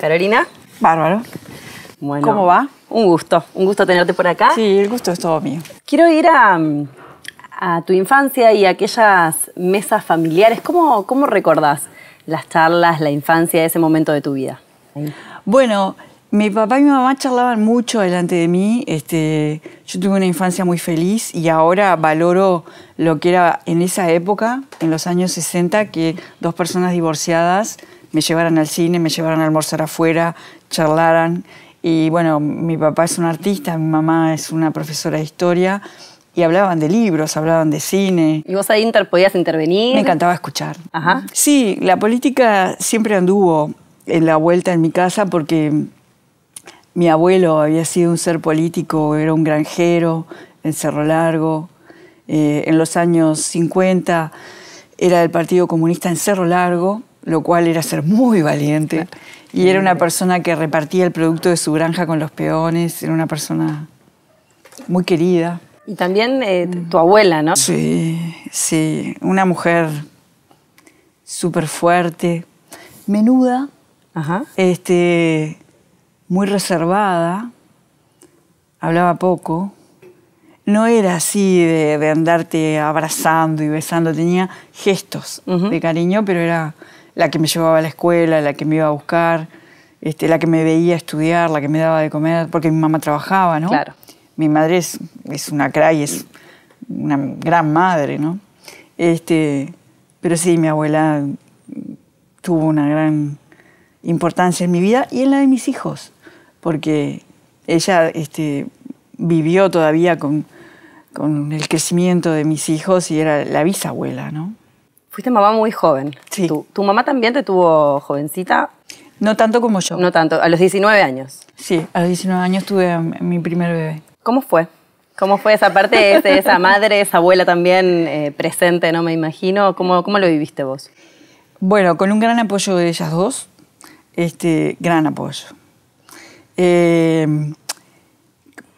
Carolina. Bárbaro. ¿Cómo va? Un gusto, un gusto tenerte por acá. Sí, el gusto es todo mío. Quiero ir a, mm, tu infancia y a aquellas mesas familiares. ¿Cómo, ¿Cómo recordás las charlas, la infancia, ese momento de tu vida? Bueno, mi papá y mi mamá charlaban mucho delante de mí. Este, yo tuve una infancia muy feliz y ahora valoro lo que era en esa época, en los años 60, que dos personas divorciadas me llevaran al cine, me llevaran a almorzar afuera, charlaran. Y bueno, mi papá es un artista, mi mamá es una profesora de historia y hablaban de libros, hablaban de cine. ¿Y vos ahí inter podías intervenir? Me encantaba escuchar. Ajá. Sí, la política siempre anduvo en la vuelta en mi casa porque mi abuelo había sido un ser político, era un granjero en Cerro Largo. Eh, en los años 50 era del Partido Comunista en Cerro Largo lo cual era ser muy valiente. Y era una persona que repartía el producto de su granja con los peones, era una persona muy querida. Y también eh, mm. tu abuela, ¿no? Sí, sí, una mujer súper fuerte, menuda, Este, muy reservada, hablaba poco. No era así de, andarte abrazando y besando, tenía gestos de cariño, pero era la que me llevaba a la escuela, la que me iba a buscar, este, la que me veía estudiar, la que me daba de comer, porque mi mamá trabajaba, ¿no? Claro. Mi madre es, una cray, es una gran madre, ¿no? Este, pero sí, mi abuela tuvo una gran importancia en mi vida y en la de mis hijos, porque ella este, vivió todavía con el crecimiento de mis hijos y era la bisabuela, ¿no? Fuiste mamá muy joven. ¿Tu, mamá también te tuvo jovencita? No tanto como yo. No tanto, a los 19 años. Sí, a los 19 años tuve mi primer bebé. ¿Cómo fue? ¿Cómo fue esa parte, de esa madre, esa abuela también eh, presente, no me imagino? ¿Cómo, ¿Cómo lo viviste vos? Bueno, con un gran apoyo de ellas dos, este, gran apoyo. Em,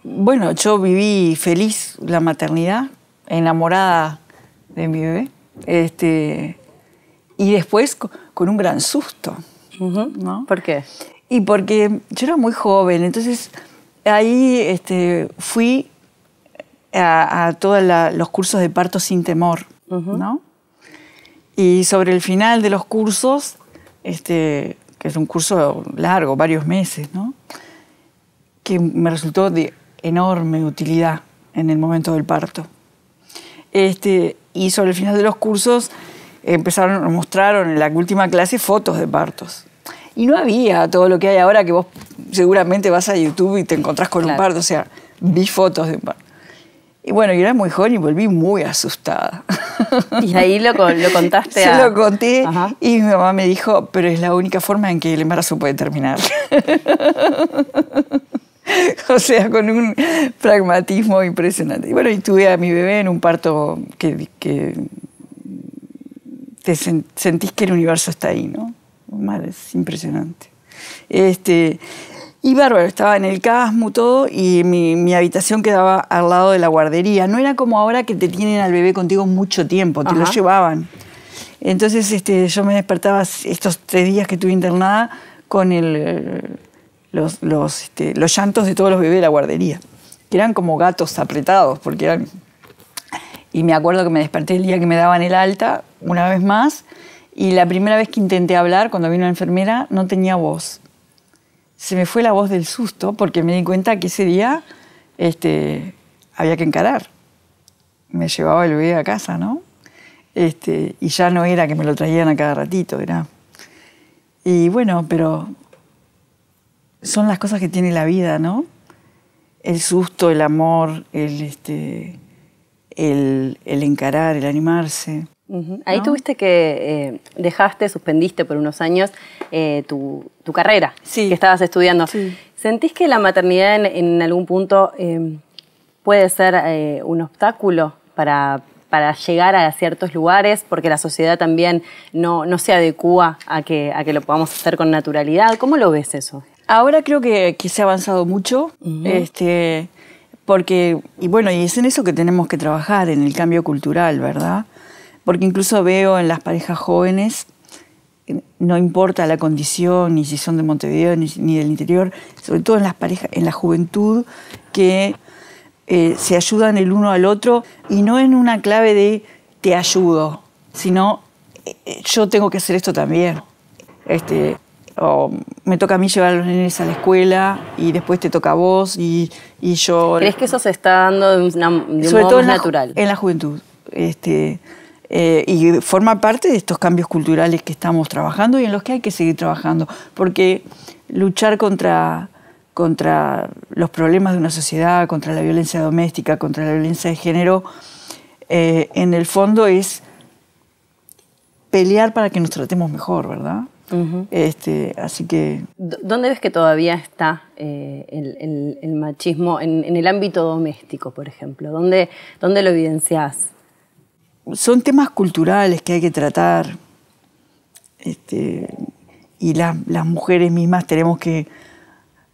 bueno, yo viví feliz la maternidad, enamorada de mi bebé. Este, y después con un gran susto. ¿Por qué? Y porque yo era muy joven, entonces ahí este, fui a, todos los cursos de parto sin temor, ¿no? Y sobre el final de los cursos, este, que es un curso largo, varios meses, ¿no? que me resultó de enorme utilidad en el momento del parto. Este, y sobre el final de los cursos empezaron, mostraron en la última clase fotos de partos. Y no había todo lo que hay ahora que vos seguramente vas a YouTube y te encontrás con un parto. O sea, vi fotos de un parto. Y bueno, yo era muy joven y volví muy asustada. Y ahí lo, lo contaste. Se lo conté y mi mamá me dijo, pero es la única forma en que el embarazo puede terminar. o sea, con un pragmatismo impresionante. Y bueno, y tuve a mi bebé en un parto que, te sentís que el universo está ahí, ¿no? es impresionante. Este, y bárbaro, estaba en el casmo todo y mi, habitación quedaba al lado de la guardería. No era como ahora que te tienen al bebé contigo mucho tiempo, te lo llevaban. Entonces este, yo me despertaba estos tres días que tuve internada con el los, este, los, llantos de todos los bebés de la guardería, que eran como gatos apretados, porque eran... Y me acuerdo que me desperté el día que me daban el alta, una vez más, y la primera vez que intenté hablar, cuando vino la enfermera, no tenía voz. Se me fue la voz del susto, porque me di cuenta que ese día este, había que encarar. Me llevaba el bebé a casa, ¿no? Este, y ya no era que me lo traían a cada ratito, era. Y bueno, pero son las cosas que tiene la vida, ¿no? El susto, el amor, el, este, el, encarar, el animarse. Ahí tuviste que eh, dejaste, suspendiste por unos años eh, tu, carrera sí. que estabas estudiando. ¿Sentís que la maternidad en, algún punto eh, puede ser un obstáculo para, para llegar a ciertos lugares, porque la sociedad también no, se adecúa a que, a que lo podamos hacer con naturalidad. ¿Cómo lo ves eso? Ahora creo que, se ha avanzado mucho. este, porque, y bueno, y es en eso que tenemos que trabajar, en el cambio cultural, ¿verdad? Porque incluso veo en las parejas jóvenes, eh, no importa la condición, ni si son de Montevideo, ni, del interior, sobre todo en las parejas, en la juventud, que eh, se ayudan el uno al otro y no en una clave de te ayudo, sino eh, yo tengo que hacer esto también. Este, o me toca a mí llevar a los nenes a la escuela y después te toca a vos y, yo... ¿Crees que eso se está dando de, un modo todo natural? en la juventud. Este, eh, y forma parte de estos cambios culturales que estamos trabajando y en los que hay que seguir trabajando, porque luchar contra, los problemas de una sociedad, contra la violencia doméstica, contra la violencia de género, eh, en el fondo es pelear para que nos tratemos mejor, ¿verdad? Este, así que... ¿Dónde ves que todavía está eh, el, machismo en, el ámbito doméstico, por ejemplo? ¿Dónde, dónde lo evidencias? Son temas culturales que hay que tratar. Este, y las mujeres mismas tenemos que,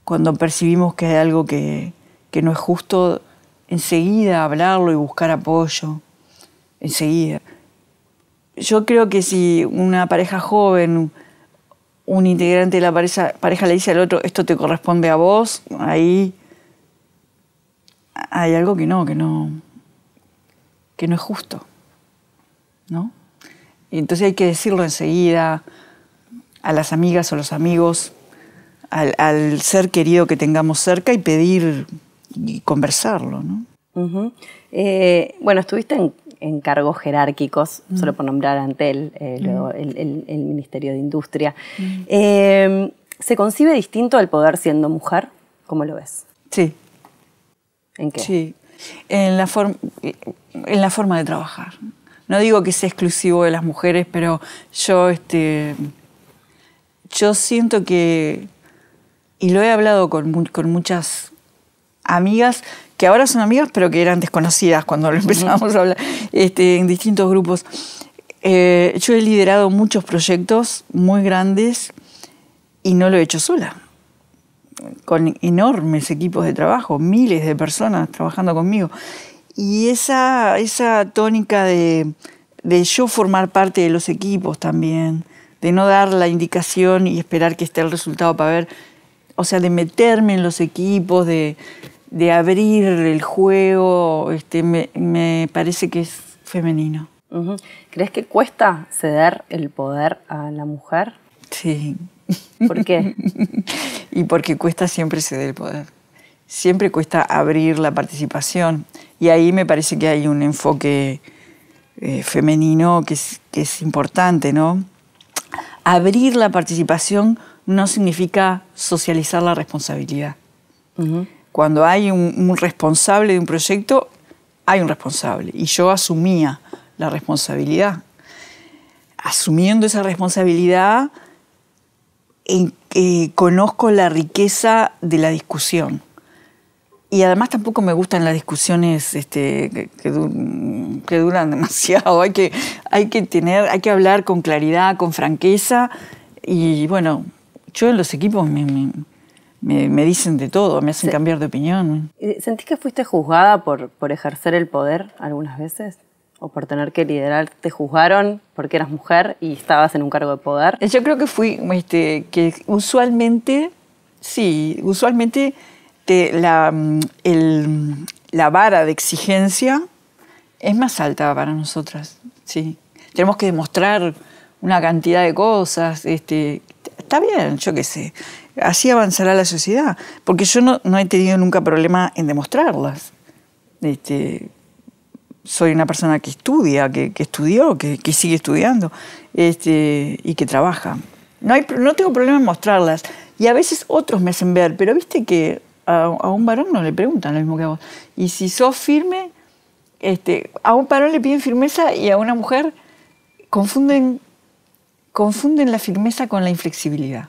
cuando percibimos que hay algo que, que no es justo, enseguida hablarlo y buscar apoyo. Enseguida. Yo creo que si una pareja joven un integrante de la pareja, pareja, le dice al otro, esto te corresponde a vos, ahí hay algo que no, que no, que no es justo. ¿no? entonces hay que decirlo enseguida a las amigas o los amigos, al, ser querido que tengamos cerca y pedir y conversarlo. ¿no? Eh, bueno, estuviste en en cargos jerárquicos, mm. solo por nombrar ante él, eh, mm. el, Ministerio de Industria. Mm. Em, ¿Se concibe distinto al poder siendo mujer? ¿Cómo lo ves? Sí. ¿En qué? Sí, en la, en la forma de trabajar. No digo que sea exclusivo de las mujeres, pero yo, este, yo siento que, y lo he hablado con, con muchas amigas que ahora son amigas, pero que eran desconocidas cuando lo empezamos a hablar este, en distintos grupos. Eh, yo he liderado muchos proyectos muy grandes y no lo he hecho sola, con enormes equipos de trabajo, miles de personas trabajando conmigo. Y esa, esa tónica de, de yo formar parte de los equipos también, de no dar la indicación y esperar que esté el resultado para ver, o sea, de meterme en los equipos, de, de abrir el juego, este, me, parece que es femenino. ¿Crees que cuesta ceder el poder a la mujer? Sí. ¿Por qué? y porque cuesta siempre ceder el poder. Siempre cuesta abrir la participación. Y ahí me parece que hay un enfoque eh, femenino que es, que es importante, ¿no? Abrir la participación no significa socializar la responsabilidad cuando hay un, responsable de un proyecto, hay un responsable. Y yo asumía la responsabilidad. Asumiendo esa responsabilidad, eh, conozco la riqueza de la discusión. Y además tampoco me gustan las discusiones este, que, duran demasiado. Hay que, hay que tener, hay que hablar con claridad, con franqueza. Y bueno, yo en los equipos me me, dicen de todo, me hacen cambiar de opinión. ¿Sentís que fuiste juzgada por, por ejercer el poder algunas veces? ¿O por tener que liderar? ¿Te juzgaron porque eras mujer y estabas en un cargo de poder? Eh, yo creo que fui, este, que usualmente, sí, usualmente la, mm, la vara de exigencia es más alta para nosotras, sí. Tenemos que demostrar una cantidad de cosas, este, está bien, yo qué sé así avanzará la sociedad, porque yo no, no he tenido nunca problema en demostrarlas. Este, soy una persona que estudia, que, estudió, que, sigue estudiando este, y que trabaja. No, tengo problema en mostrarlas. Y a veces otros me hacen ver, pero viste que a, un varón no le preguntan lo mismo que a vos. Y si sos firme, este, a un varón le piden firmeza y a una mujer confunden, confunden la firmeza con la inflexibilidad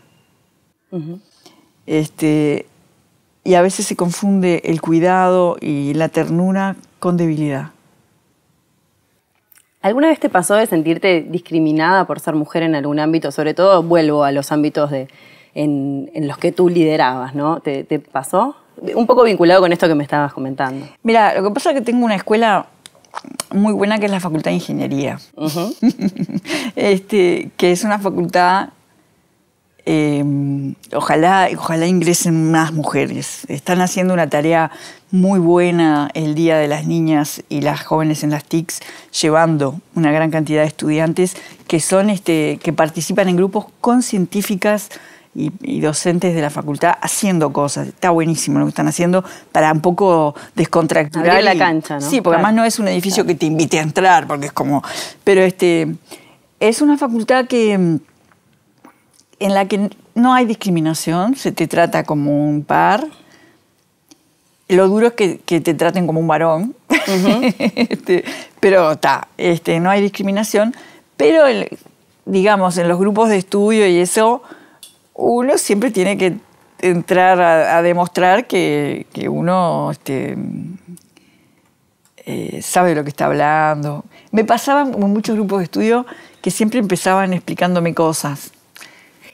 este, y a veces se confunde el cuidado y la ternura con debilidad. ¿Alguna vez te pasó de sentirte discriminada por ser mujer en algún ámbito? Sobre todo vuelvo a los ámbitos en, los que tú liderabas, ¿no? ¿Te, pasó? Un poco vinculado con esto que me estabas comentando. Mira, lo que pasa es que tengo una escuela muy buena que es la Facultad de Ingeniería, este, que es una facultad Em, ojalá, ojalá ingresen más mujeres. Están haciendo una tarea muy buena el Día de las Niñas y las Jóvenes en las TICs, llevando una gran cantidad de estudiantes que, son, este, que participan en grupos con científicas y, docentes de la facultad haciendo cosas. Está buenísimo lo que están haciendo para un poco descontracturar. Abrir la cancha, ¿no? Sí, porque además no es un edificio que te invite a entrar, porque es como. Pero este, es una facultad que en la que no hay discriminación, se te trata como un par. Lo duro es que, te traten como un varón, este, pero está, no hay discriminación. Pero, digamos, en los grupos de estudio y eso, uno siempre tiene que entrar a, demostrar que, uno este, eh, sabe lo que está hablando. Me pasaban muchos grupos de estudio que siempre empezaban explicándome cosas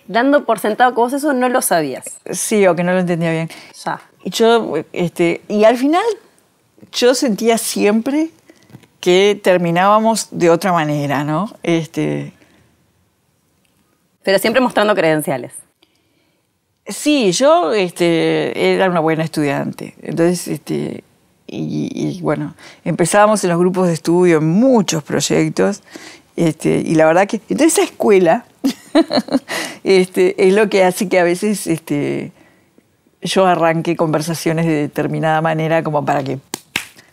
dando por sentado que vos eso no lo sabías. Sí, o que no lo entendía bien. Y yo, este, y al final yo sentía siempre que terminábamos de otra manera, ¿no? Este, Pero siempre mostrando credenciales. Sí, yo este, era una buena estudiante. Entonces, este, y, bueno, empezábamos en los grupos de estudio, en muchos proyectos. Este, y la verdad que. Entonces, esa escuela Este, es lo que hace que a veces este, yo arranque conversaciones de determinada manera como para que,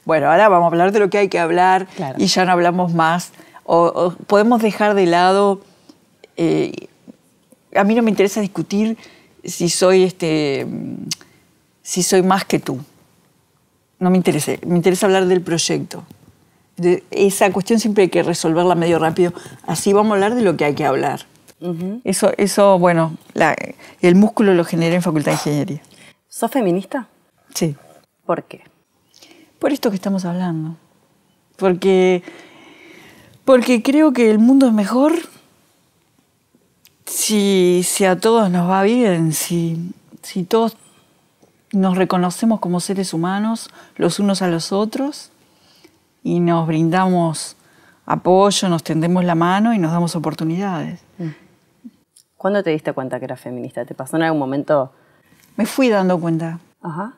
bueno, ahora vamos a hablar de lo que hay que hablar y ya no hablamos más. O, podemos dejar de lado, eh, a mí no me interesa discutir si soy, este, si soy más que tú. No me interesa, me interesa hablar del proyecto. esa cuestión siempre hay que resolverla medio rápido. Así vamos a hablar de lo que hay que hablar. Eso, eso, bueno, el músculo lo generé en Facultad de Ingeniería. ¿Sos feminista? Sí. ¿Por qué? Por esto que estamos hablando. Porque, porque creo que el mundo es mejor si, a todos nos va bien, si, si todos nos reconocemos como seres humanos los unos a los otros y nos brindamos apoyo, nos tendemos la mano y nos damos oportunidades. Mm. ¿Cuándo te diste cuenta que eras feminista? ¿Te pasó en algún momento? Me fui dando cuenta. Ajá.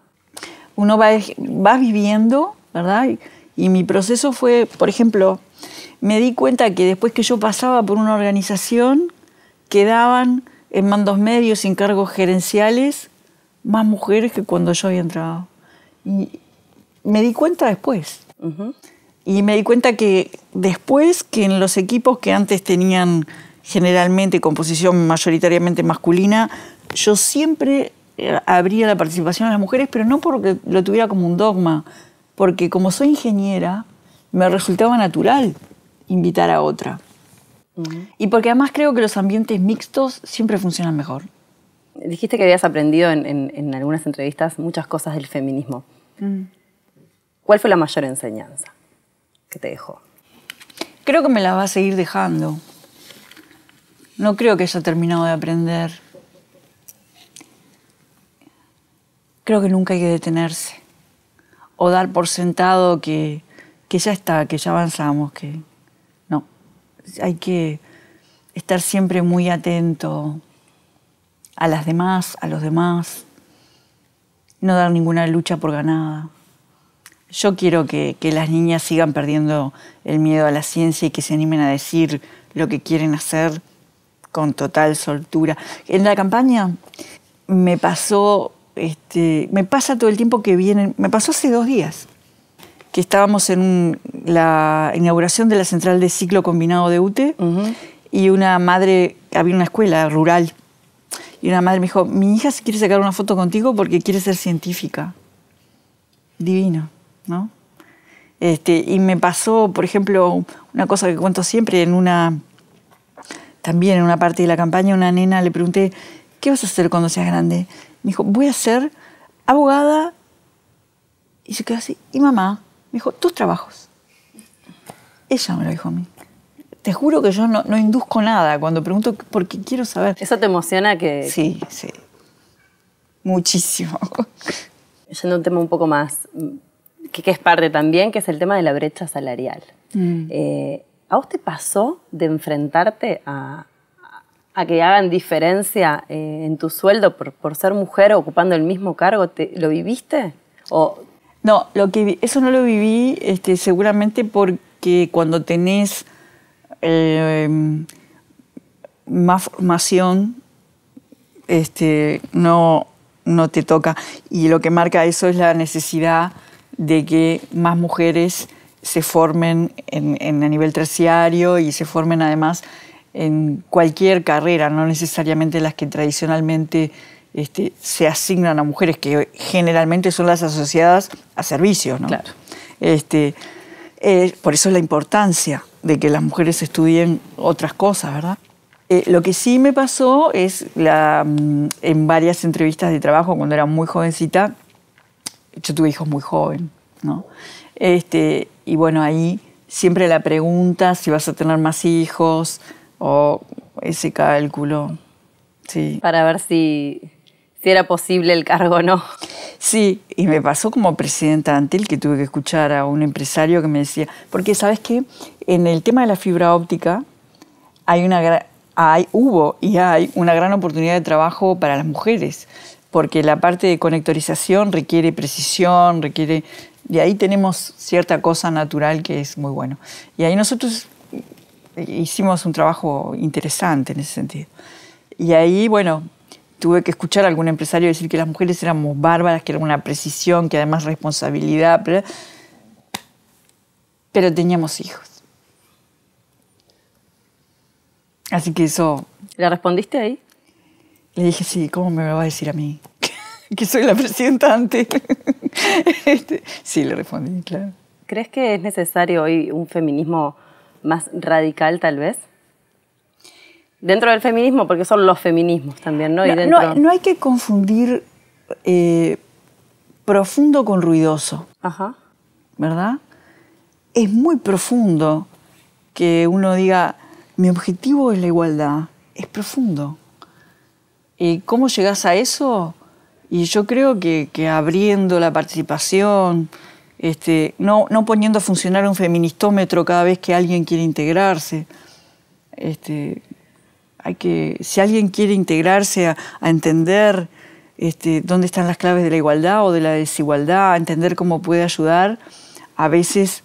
Uno va, va viviendo, ¿verdad? Y, mi proceso fue, por ejemplo, me di cuenta que después que yo pasaba por una organización, quedaban en mandos medios sin cargos gerenciales más mujeres que cuando yo había entrado. Y me di cuenta después. Y me di cuenta que después que en los equipos que antes tenían generalmente composición mayoritariamente masculina, yo siempre eh, abría la participación a las mujeres, pero no porque lo tuviera como un dogma, porque como soy ingeniera, me resultaba natural invitar a otra. Y porque además creo que los ambientes mixtos siempre funcionan mejor. Dijiste que habías aprendido en, algunas entrevistas muchas cosas del feminismo. Mm. ¿Cuál fue la mayor enseñanza que te dejó? Creo que me la va a seguir dejando. No creo que haya terminado de aprender. Creo que nunca hay que detenerse o dar por sentado que, que ya está, que ya avanzamos, que no. Hay que estar siempre muy atento a las demás, a los demás, no dar ninguna lucha por ganada. Yo quiero que, que, las niñas sigan perdiendo el miedo a la ciencia y que se animen a decir lo que quieren hacer con total soltura. En la campaña me pasó, este, me pasa todo el tiempo que vienen, me pasó hace dos días que estábamos en la inauguración de la central de ciclo combinado de UTE y una madre, había una escuela rural, y una madre me dijo, mi hija se quiere sacar una foto contigo porque quiere ser científica. Divina, ¿no? Este, y me pasó, por ejemplo, una cosa que cuento siempre en una también en una parte de la campaña, una nena le pregunté, ¿qué vas a hacer cuando seas grande? Me dijo, voy a ser abogada. Y se quedó así. Y mamá, me dijo, tus trabajos. Ella me lo dijo a mí. Te juro que yo no, induzco nada cuando pregunto porque quiero saber. ¿Eso te emociona que...? Sí, sí. Muchísimo. Yendo a un tema un poco más, mm, que, es parte también, que es el tema de la brecha salarial. Mm. Eh, ¿A vos pasó de enfrentarte a, que hagan diferencia eh, en tu sueldo por, ser mujer ocupando el mismo cargo? ¿Lo viviste? No, lo que, eso no lo viví este, seguramente porque cuando tenés em, más formación, este, no te toca. Y lo que marca eso es la necesidad de que más mujeres se formen en, a nivel terciario y se formen además en cualquier carrera, no necesariamente las que tradicionalmente este, se asignan a mujeres, que generalmente son las asociadas a servicios. Este, por eso es la importancia de que las mujeres estudien otras cosas, ¿verdad? Eh, lo que sí me pasó es mm, en varias entrevistas de trabajo cuando era muy jovencita, yo tuve hijos muy joven, ¿no? Este, y bueno, ahí siempre la pregunta si vas a tener más hijos o ese cálculo. Sí. Para ver si, era posible el cargo o no. Sí, y me pasó como presidenta Antel que tuve que escuchar a un empresario que me decía, porque sabes que en el tema de la fibra óptica hay una hay, hubo y hay una gran oportunidad de trabajo para las mujeres, porque la parte de conectorización requiere precisión, requiere y ahí tenemos cierta cosa natural que es muy bueno. Y ahí nosotros hicimos un trabajo interesante en ese sentido. Y ahí, bueno, tuve que escuchar a algún empresario decir que las mujeres éramos bárbaras, que era una precisión, que además responsabilidad, pero, teníamos hijos. Así que eso... ¿Le respondiste ahí? Le dije, sí, ¿cómo me va a decir a mí? que soy la presidenta antes. Este, sí, le respondí, claro. ¿Crees que es necesario hoy un feminismo más radical, tal vez? Dentro del feminismo, porque son los feminismos también, ¿no? no, hay que confundir eh, profundo con ruidoso. Ajá. ¿Verdad? Es muy profundo que uno diga, mi objetivo es la igualdad. Es profundo. ¿Y cómo llegas a eso? Y yo creo que, abriendo la participación, este, no, poniendo a funcionar un feministómetro cada vez que alguien quiere integrarse. Este, hay que, si alguien quiere integrarse a, entender este, dónde están las claves de la igualdad o de la desigualdad, a entender cómo puede ayudar, a veces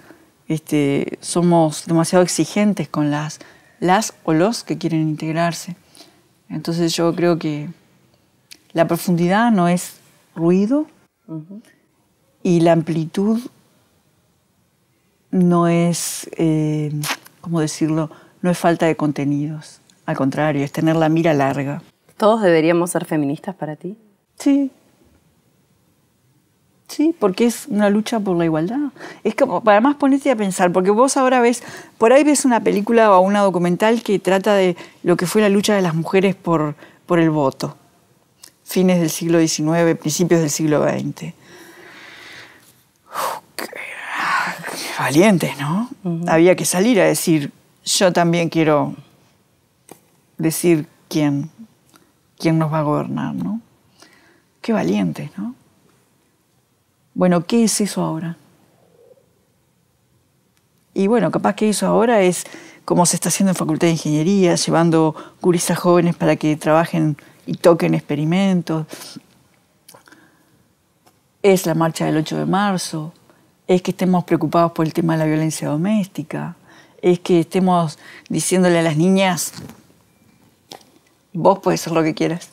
somos demasiado exigentes con las, las o los que quieren integrarse. Entonces yo creo que la profundidad no es ruido y la amplitud no es, eh, ¿cómo decirlo? No es falta de contenidos. Al contrario, es tener la mira larga. ¿Todos deberíamos ser feministas para ti? Sí. Sí, porque es una lucha por la igualdad. Es como, además ponerte a pensar, porque vos ahora ves, por ahí ves una película o una documental que trata de lo que fue la lucha de las mujeres por, por el voto fines del siglo XIX, principios del siglo XX. qué, valientes, ¿no? Había que salir a decir, yo también quiero decir quién, quién nos va a gobernar, ¿no? Qué valientes, ¿no? Bueno, ¿qué es eso ahora? Y bueno, capaz que eso ahora es como se está haciendo en Facultad de Ingeniería, llevando curistas jóvenes para que trabajen y toquen experimentos. Es la marcha del 8 de marzo, es que estemos preocupados por el tema de la violencia doméstica, es que estemos diciéndole a las niñas, vos puedes ser lo que quieras.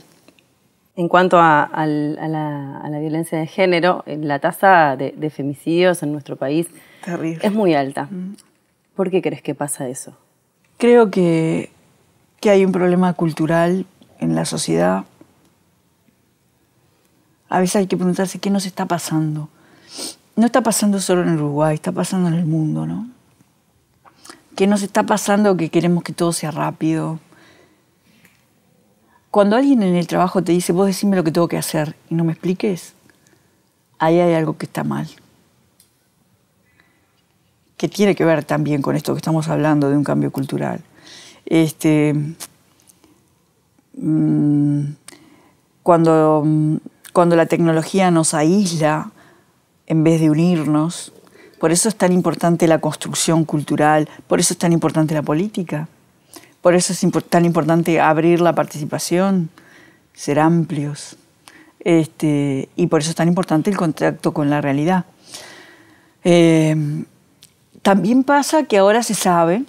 En cuanto a, la, violencia de género, eh, la tasa de, femicidios en nuestro país es muy alta. Mm. ¿Por qué crees que pasa eso? Creo que, que hay un problema cultural en la sociedad, a veces hay que preguntarse qué nos está pasando. No está pasando solo en Uruguay, está pasando en el mundo, ¿no? ¿Qué nos está pasando que queremos que todo sea rápido? Cuando alguien en el trabajo te dice, vos decime lo que tengo que hacer y no me expliques, ahí hay algo que está mal. Que tiene que ver también con esto que estamos hablando de un cambio cultural. Este, Mm, cuando, mm, cuando la tecnología nos aísla en vez de unirnos. Por eso es tan importante la construcción cultural, por eso es tan importante la política, por eso es tan importante abrir la participación, ser amplios, este, y por eso es tan importante el contacto con la realidad. Eh, también pasa que ahora se sabe,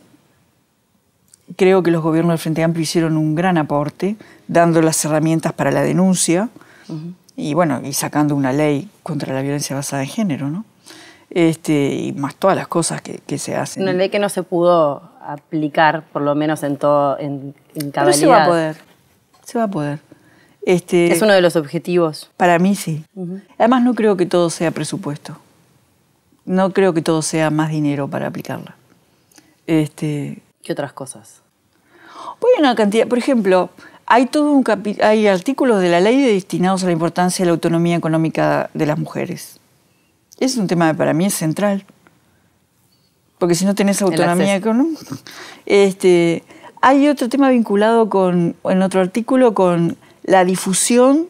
creo que los gobiernos del Frente Amplio hicieron un gran aporte, dando las herramientas para la denuncia y bueno, y sacando una ley contra la violencia basada en género, ¿no? Este, y más todas las cosas que, se hacen. Una ley que no se pudo aplicar, por lo menos en todo, en, en Pero se va a poder, se va a poder. Este, es uno de los objetivos. Para mí sí. Además no creo que todo sea presupuesto. No creo que todo sea más dinero para aplicarla. Este, otras cosas? voy pues hay una cantidad, por ejemplo, hay todo un hay artículos de la ley destinados a la importancia de la autonomía económica de las mujeres. Es un tema que para mí es central. Porque si no tenés autonomía económica. Este, hay otro tema vinculado con, en otro artículo, con la difusión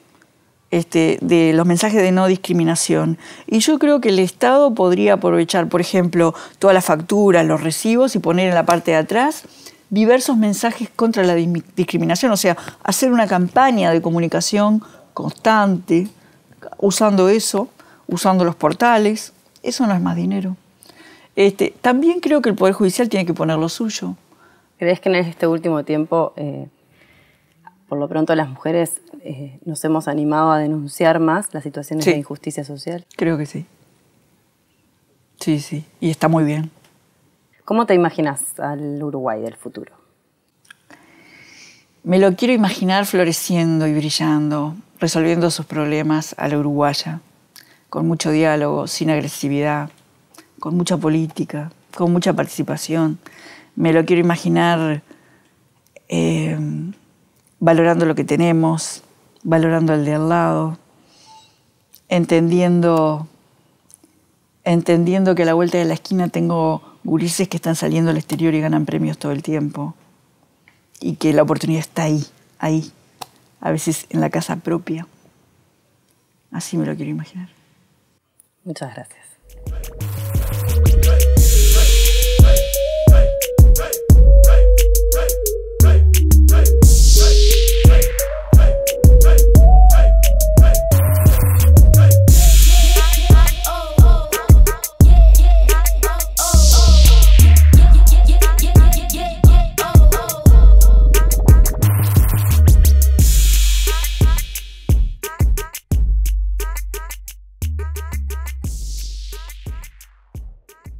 este, de los mensajes de no discriminación. Y yo creo que el Estado podría aprovechar, por ejemplo, todas las facturas, los recibos y poner en la parte de atrás diversos mensajes contra la discriminación, o sea, hacer una campaña de comunicación constante, usando eso, usando los portales, eso no es más dinero. Este, también creo que el Poder Judicial tiene que poner lo suyo. ¿Crees que en este último tiempo, eh, por lo pronto, las mujeres eh, nos hemos animado a denunciar más las situaciones de injusticia social. Creo que sí. Sí, sí, y está muy bien. ¿Cómo te imaginas al Uruguay del futuro? Me lo quiero imaginar floreciendo y brillando, resolviendo sus problemas a la uruguaya, con mucho diálogo, sin agresividad, con mucha política, con mucha participación. Me lo quiero imaginar eh, valorando lo que tenemos, valorando al de al lado, entendiendo, entendiendo que a la vuelta de la esquina tengo gurises que están saliendo al exterior y ganan premios todo el tiempo y que la oportunidad está ahí, ahí, a veces en la casa propia. Así me lo quiero imaginar. Muchas gracias.